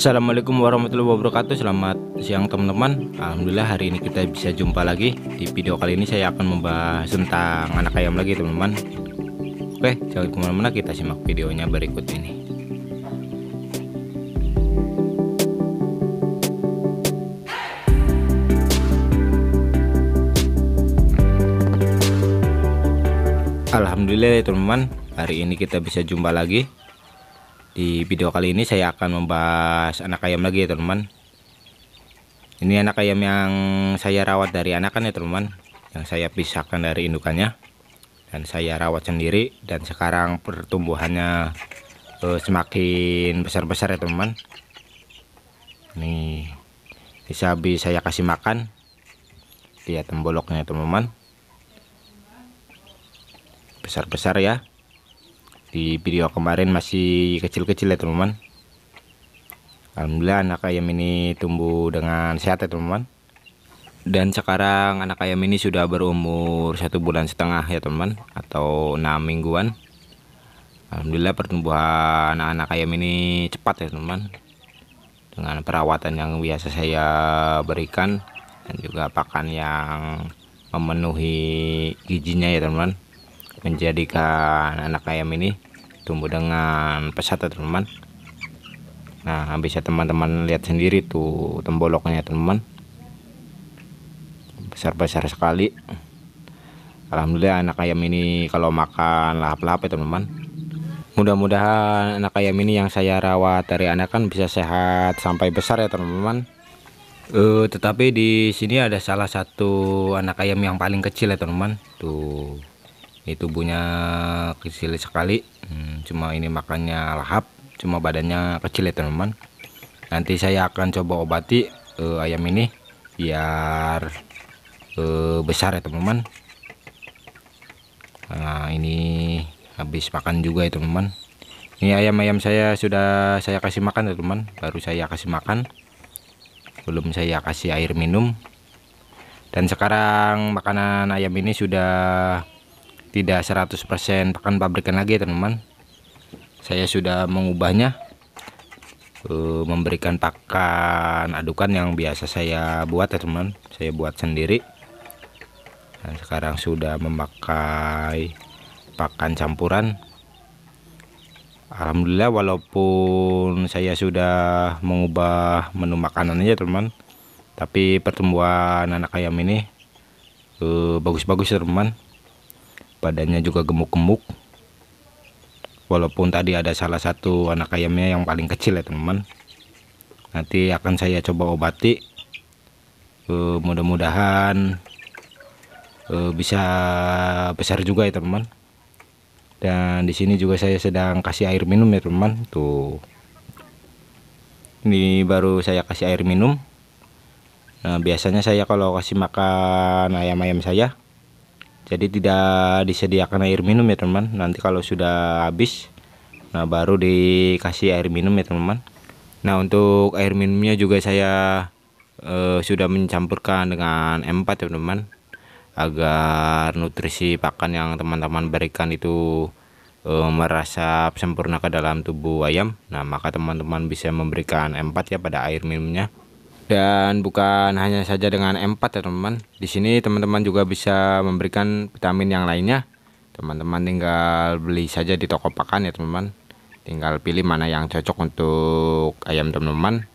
Assalamualaikum warahmatullahi wabarakatuh Selamat siang teman-teman Alhamdulillah hari ini kita bisa jumpa lagi Di video kali ini saya akan membahas tentang anak ayam lagi teman-teman Oke jangan kemana-mana kita simak videonya berikut ini Alhamdulillah teman-teman Hari ini kita bisa jumpa lagi di video kali ini saya akan membahas anak ayam lagi ya teman-teman Ini anak ayam yang saya rawat dari anakan ya teman-teman Yang saya pisahkan dari indukannya Dan saya rawat sendiri Dan sekarang pertumbuhannya uh, semakin besar-besar ya teman-teman Nih habis saya kasih makan Lihat temboloknya teman-teman Besar-besar ya di video kemarin masih kecil-kecil ya teman-teman Alhamdulillah anak ayam ini tumbuh dengan sehat ya teman-teman dan sekarang anak ayam ini sudah berumur satu bulan setengah ya teman teman atau enam mingguan Alhamdulillah pertumbuhan anak anak ayam ini cepat ya teman dengan perawatan yang biasa saya berikan dan juga pakan yang memenuhi gizinya ya teman-teman menjadikan anak ayam ini tumbuh dengan pesat ya, teman-teman nah bisa teman-teman lihat sendiri tuh temboloknya teman teman besar-besar sekali Alhamdulillah anak ayam ini kalau makan lahap-lahap ya teman-teman mudah-mudahan anak ayam ini yang saya rawat dari anak kan bisa sehat sampai besar ya teman-teman uh, tetapi di sini ada salah satu anak ayam yang paling kecil ya teman-teman tuh ini tubuhnya kecil sekali hmm, cuma ini makannya lahap cuma badannya kecil ya teman-teman nanti saya akan coba obati uh, ayam ini biar uh, besar ya teman-teman nah ini habis makan juga ya teman-teman ini ayam-ayam saya sudah saya kasih makan ya teman baru saya kasih makan belum saya kasih air minum dan sekarang makanan ayam ini sudah tidak 100% pakan pabrikan lagi teman-teman saya sudah mengubahnya eh, memberikan pakan adukan yang biasa saya buat ya teman saya buat sendiri dan sekarang sudah memakai pakan campuran Alhamdulillah walaupun saya sudah mengubah menu makanannya ya, teman tapi pertumbuhan anak ayam ini eh, bagus-bagus ya, teman badannya juga gemuk-gemuk walaupun tadi ada salah satu anak ayamnya yang paling kecil ya teman-teman nanti akan saya coba obati uh, mudah-mudahan uh, bisa besar juga ya teman-teman dan di sini juga saya sedang kasih air minum ya teman-teman tuh ini baru saya kasih air minum nah biasanya saya kalau kasih makan ayam-ayam saya jadi tidak disediakan air minum ya teman nanti kalau sudah habis nah baru dikasih air minum ya teman nah untuk air minumnya juga saya eh, sudah mencampurkan dengan M4 ya teman agar nutrisi pakan yang teman-teman berikan itu eh, merasa sempurna ke dalam tubuh ayam nah maka teman-teman bisa memberikan M4 ya pada air minumnya dan bukan hanya saja dengan M4 ya teman-teman. Di sini teman-teman juga bisa memberikan vitamin yang lainnya. Teman-teman tinggal beli saja di toko pakan ya teman-teman. Tinggal pilih mana yang cocok untuk ayam teman-teman.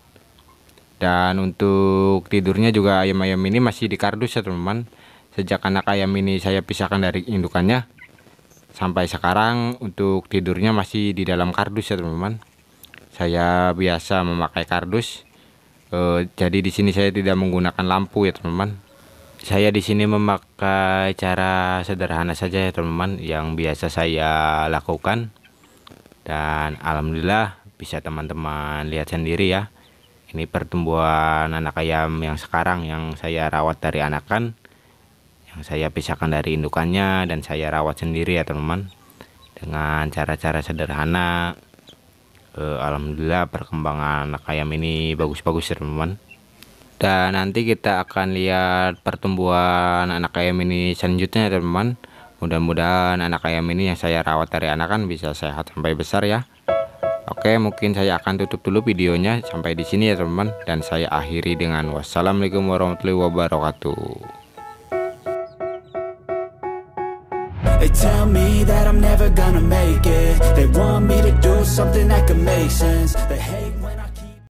Dan untuk tidurnya juga ayam-ayam ini masih di kardus ya teman-teman. Sejak anak ayam ini saya pisahkan dari indukannya sampai sekarang untuk tidurnya masih di dalam kardus ya teman-teman saya biasa memakai kardus E, jadi di sini saya tidak menggunakan lampu ya teman-teman. Saya di sini memakai cara sederhana saja ya teman-teman yang biasa saya lakukan. Dan alhamdulillah bisa teman-teman lihat sendiri ya. Ini pertumbuhan anak ayam yang sekarang yang saya rawat dari anakan yang saya pisahkan dari indukannya dan saya rawat sendiri ya teman-teman dengan cara-cara sederhana uh, alhamdulillah perkembangan anak ayam ini bagus-bagus ya teman-teman dan nanti kita akan lihat pertumbuhan anak ayam ini selanjutnya ya teman-teman mudah-mudahan anak ayam ini yang saya rawat dari anak kan bisa sehat sampai besar ya oke mungkin saya akan tutup dulu videonya sampai di sini ya teman-teman dan saya akhiri dengan wassalamualaikum warahmatullahi wabarakatuh They tell me that I'm never gonna make it They want me to do something that could make sense They hate